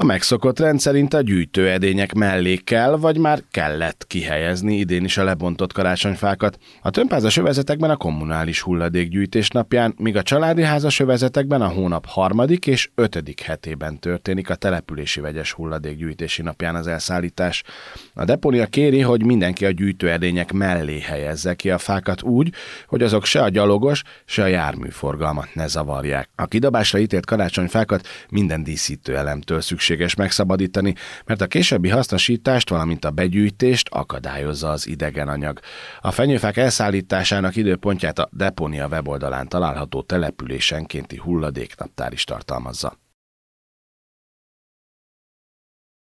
A megszokott rendszerint a gyűjtőedények mellé kell, vagy már kellett kihelyezni idén is a lebontott karácsonyfákat. A tömpázas övezetekben a kommunális hulladékgyűjtés napján, míg a családi házas övezetekben a hónap harmadik és ötödik hetében történik a települési vegyes hulladékgyűjtési napján az elszállítás. A depónia kéri, hogy mindenki a gyűjtőedények mellé helyezze ki a fákat úgy, hogy azok se a gyalogos, se a járműforgalmat ne zavarják. A kidobásra ítélt karácsonyfákat minden díszítő elemtől szükség szükséges megszabadítani, mert a későbbi hasznosítást, valamint a begyűjtést akadályozza az idegenanyag. A fenyőfák elszállításának időpontját a Deponia weboldalán található településenkénti hulladéknaptár is tartalmazza.